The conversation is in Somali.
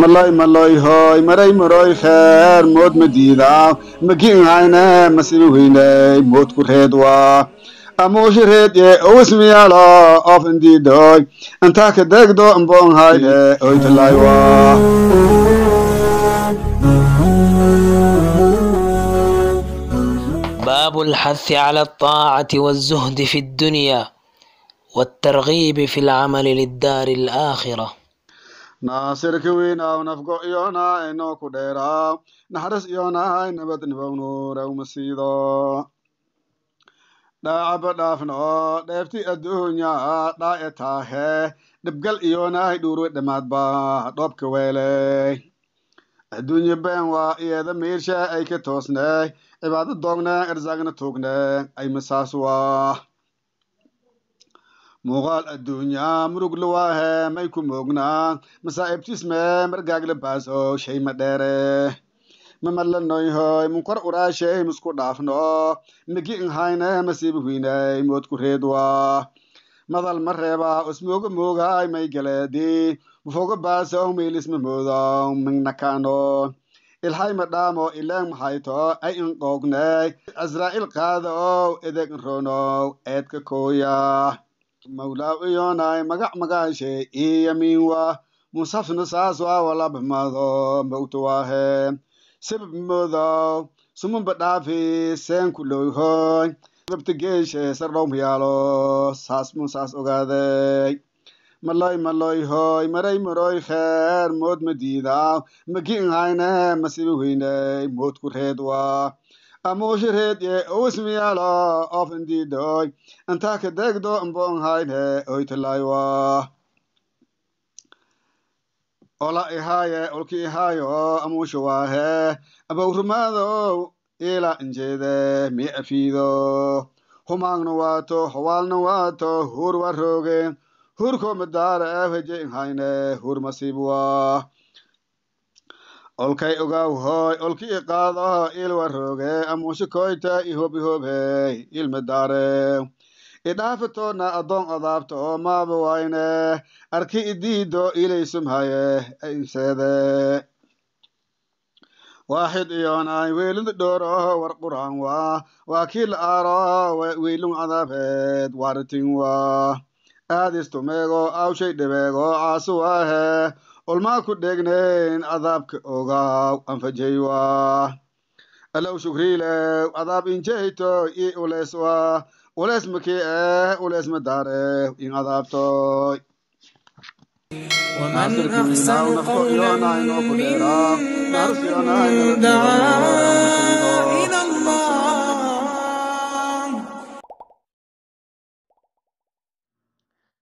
ملاي ملاي هاي مراي مراي خير موت مدينة مكين عينا مسيلوهيني موت كرهدوا أموش ريت يا أوسمي على أف اندي دوي انتاك دك دو امبون هاي اوي تلاي وا باب الحث على الطاعة والزهد في الدنيا والترغيب في العمل للدار الآخرة naasirki wiinaaf nafgo iyoonaa inoo ku dheeraa naxariis iyoonaa nabad nibownuure umasiido dhaacaba dhaafno dheefti adduunya dhaae taahe dhibgal iyoonaahi dhuurwe dhammaadba dhoobka weeley adduunye been waa iyeeda miirshe ay ka toosne cibaado doogne irzaagna tuugne ay masaasu muuqaal adduunyaa murug luwaahe may ku moognaa masaa'iibtisme margaag la baaso shay ma dheere mamadlanoyhoy munkor uraashey musku dhaafno migi inhayne masiib huynay mood ku reedwa madal ma reeba usmooga moogaay may galeedi mufoga baaso miilisma moodo mignakano ilhay madhaamo ileeng mahayto ay inqoognay asraa'il qaada ow edeeg inroonow eedka kooya mawlaa uyoonay magac magaashee iyamiinwa musafna saaswaa walabmado mawtawaahe sibmodow sumumba dhaafi seenkuloyhoy dabta geeshe sardhowmayaalo saasmun saas ogaaday maloy maloy hoy maray maroy kheer mood madiida magi inhayne masiba weyney mood ku reedwa amuushireed ee uusmiyalo of ndiidoy antaka degdo mbonhayne oytalaiwa ola ihaye e olki ihayo e amuushawaahe abowrumadow ila e njeede miafiido humagno wato howaalna wato hur warooge hurko madaara ahweje inhayne hur masiibwa olkay ogawhoy olkii qaadaho ilwaroge amuushikoyta ihobihobey ilmidaare idhaafitoona addoon odaabta oo maaba wayne arki idiido ilaysumhaye imseede waaxid iyoonay weylida dhoorooho war quraan waa waa kii la aarooho weylun cadaabeed waaritin waa aadistumeego awshay dhibeego caasuwaahe olmaad ku dheegnayn cadaabka ogaaw anfajaywa allow shukriilew cadaab injehito ii uleyswa uleys makii eh ules madaarew in cadaabtoy ومن أحسن قولا ممن دعا